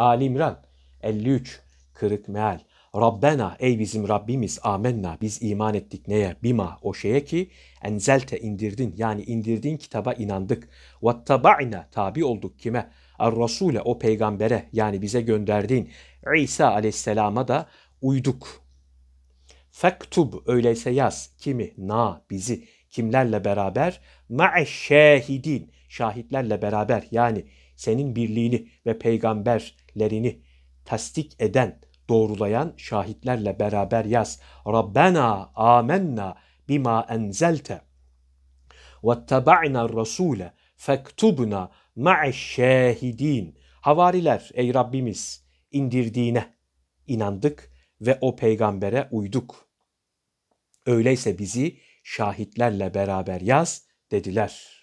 Ali İmran 53 kırık meal. Rabbena ey bizim Rabbimiz amenna biz iman ettik neye bima o şeye ki enzelte indirdin yani indirdiğin kitaba inandık. Vettaba'na tabi olduk kime? Er Rasule o peygambere yani bize gönderdiğin İsa aleyhisselama da uyduk. Fektub öyleyse yaz kimi na bizi kimlerle beraber ma'eşşehidin şahitlerle beraber yani senin birliğini ve peygamberlerini tasdik eden, doğrulayan şahitlerle beraber yaz. Rabbena amenna bima enzelte ve teba'na rasule fektubna ma'eşşehidin. Havariler ey Rabbimiz indirdiğine inandık ve o peygambere uyduk. Öyleyse bizi şahitlerle beraber yaz dediler.''